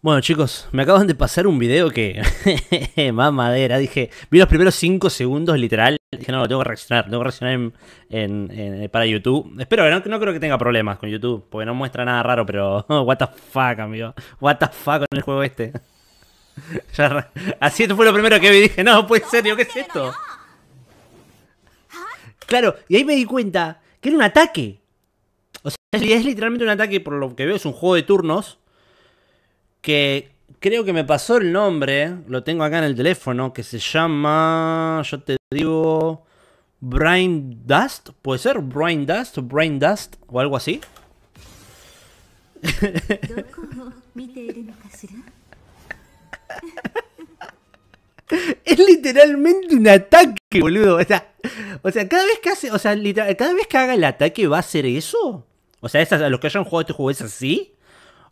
Bueno chicos, me acaban de pasar un video que... más madera, dije... Vi los primeros 5 segundos literal. Dije, no, lo tengo que reaccionar. Tengo que reaccionar para YouTube. Espero que no, creo que tenga problemas con YouTube. Porque no muestra nada raro, pero... what the fuck, amigo. What the fuck con el juego este. así esto fue lo primero que vi. Dije, no, pues en serio ¿qué es esto? Claro, y ahí me di cuenta que era un ataque. O sea, es literalmente un ataque, por lo que veo, es un juego de turnos que creo que me pasó el nombre, lo tengo acá en el teléfono, que se llama, yo te digo, Brain Dust, ¿puede ser? Brain Dust, Brain Dust o algo así. es literalmente un ataque, boludo. O sea, o sea, cada vez que hace, o sea, cada vez que haga el ataque va a ser eso. O sea, a los que hayan jugado este juego es así.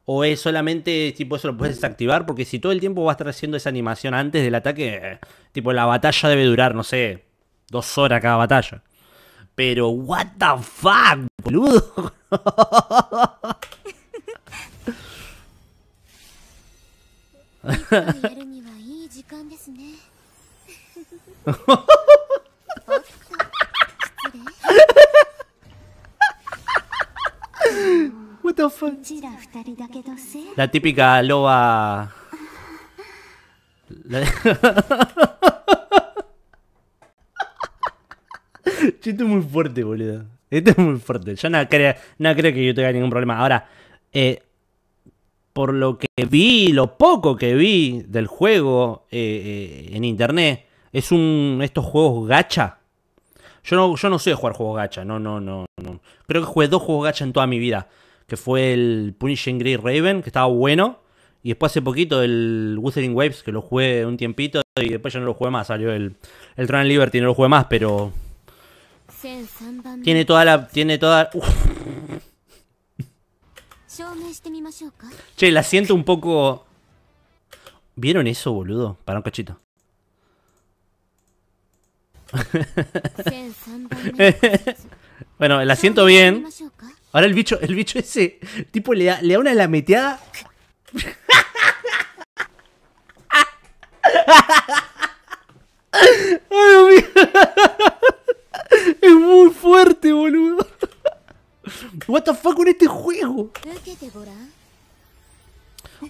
¿O es solamente, tipo, eso lo puedes desactivar? Porque si todo el tiempo va a estar haciendo esa animación antes del ataque, tipo, la batalla debe durar, no sé, dos horas cada batalla. Pero, what the fuck, boludo. the La típica loba. La... Esto es muy fuerte, boludo. Esto es muy fuerte. Yo no creo, que yo tenga ningún problema. Ahora, eh, por lo que vi, lo poco que vi del juego eh, eh, en internet, es un estos juegos gacha. Yo no, yo no sé jugar juegos gacha, no, no, no, no. Creo que jugué dos juegos gacha en toda mi vida que fue el Punishing Grey Raven, que estaba bueno. Y después hace poquito el Wuthering Waves, que lo jugué un tiempito y después ya no lo jugué más. Salió el, el Tron Liberty, no lo jugué más, pero. Tiene toda la. Tiene toda. Che, la siento un poco. ¿Vieron eso, boludo? Para un cachito. bueno, la siento bien. Ahora el bicho, el bicho ese, tipo, le da, le da una lameteada. Ay, Dios mío. Es muy fuerte, boludo. What the fuck con este juego.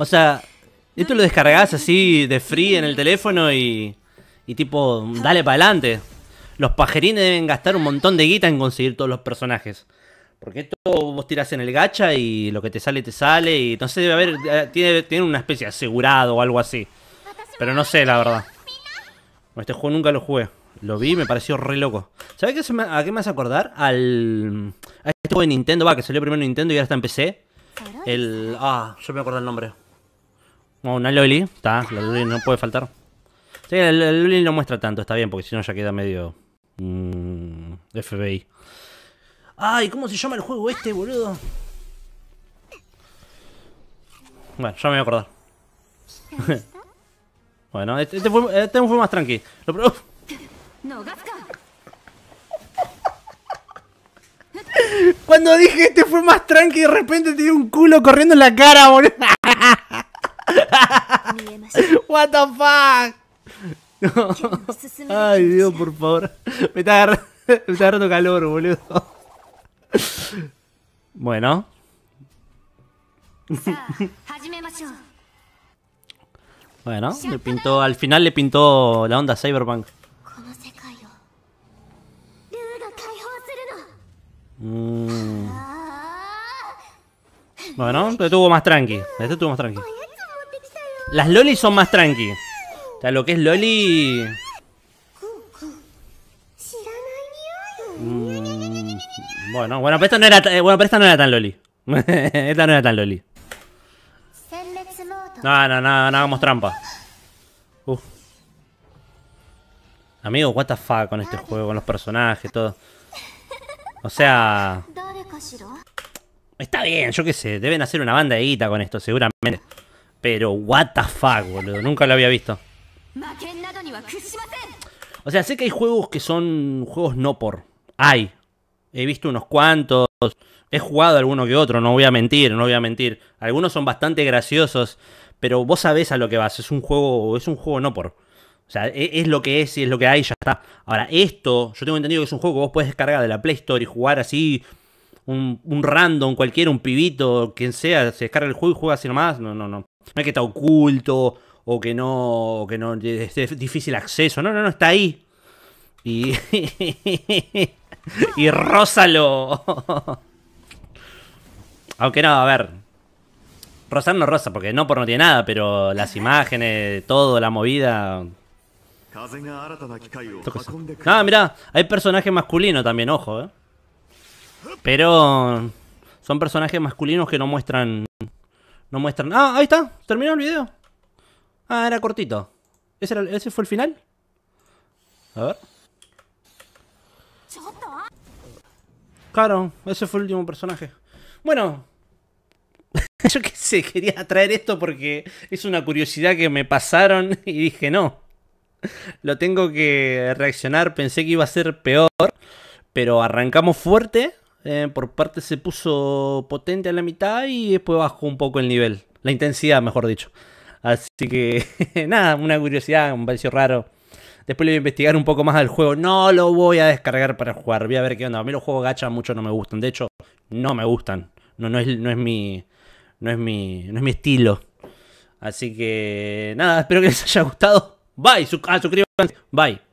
O sea, esto lo descargas así de free en el teléfono y. Y tipo, dale para adelante. Los pajerines deben gastar un montón de guita en conseguir todos los personajes. Porque esto vos tiras en el gacha y lo que te sale, te sale. Y no debe haber. Eh, tiene, tiene una especie de asegurado o algo así. Pero no sé, la verdad. Este juego nunca lo jugué. Lo vi me pareció re loco. ¿Sabes qué me, a qué me hace acordar? Al. A este juego de Nintendo, va, que salió primero en Nintendo y ahora está en PC. El. Ah, yo me acuerdo el nombre. Oh, una Loli. Está, la Loli no puede faltar. Sí, la Loli no muestra tanto, está bien, porque si no ya queda medio. Mmm, FBI. Ay, ¿cómo se llama el juego este, boludo? Bueno, ya me voy a acordar. bueno, este, este, fue, este, más tranqui. Lo Cuando dije este fue más tranqui, de repente te tiene un culo corriendo en la cara, boludo. What the fuck? Ay, Dios, por favor. Me está agarrando, me está agarrando calor, boludo. Bueno. Bueno, le pintó, al final le pintó la onda Cyberpunk. Mm. Bueno, este tuvo más tranqui. Este tuvo más tranqui. Las lolis son más tranqui. O sea, lo que es loli... Mm. Bueno, bueno, pero, no era, eh, bueno, esta no era tan loli. esta no era tan loli. No, no, no, no hagamos trampa. Uf. Amigo, what the fuck con este juego, con los personajes, todo. O sea... Está bien, yo qué sé, deben hacer una banda de guita con esto, seguramente. Pero what the fuck, boludo, nunca lo había visto. O sea, sé que hay juegos que son juegos no por. Hay, He visto unos cuantos. He jugado alguno que otro, no voy a mentir, no voy a mentir. Algunos son bastante graciosos, pero vos sabés a lo que vas. Es un juego, es un juego no por. O sea, e, es, lo que es y es lo que hay, ya está. Ahora, esto, yo tengo entendido que es un juego que vos puedes descargar de la Play Store y jugar así. Un, random cualquiera, un pibito, quien sea, se descarga el juego y juega así nomás. No, no, no. No es que está oculto o que no, que no es difícil acceso. No, no, no, está ahí. Y. y rózalo. Aunque no, a ver. Rosar no rosa, porque no por no tiene nada, pero las imágenes, todo, la movida. Ah, mira, hay personajes masculinos también, ojo, eh. Pero son personajes masculinos que no muestran. No muestran. Ah, ahí está, terminó el video. Ah, era cortito. ¿Ese, ese fue el final? A ver ese fue el último personaje. Bueno, yo qué sé, quería traer esto porque es una curiosidad que me pasaron y dije no. Lo tengo que reaccionar, pensé que iba a ser peor, pero arrancamos fuerte, eh, por parte se puso potente a la mitad y después bajó un poco el nivel, la intensidad mejor dicho. Así que nada, una curiosidad, un pareció raro Después le voy a investigar un poco más al juego. No lo voy a descargar para jugar. Voy a ver qué onda. A mí los juegos gacha mucho no me gustan. De hecho, no me gustan. No, es, mi, no, es, mi, es mi estilo. Así que nada, espero que les haya gustado. Bye. Ah, suscríbanse. Bye.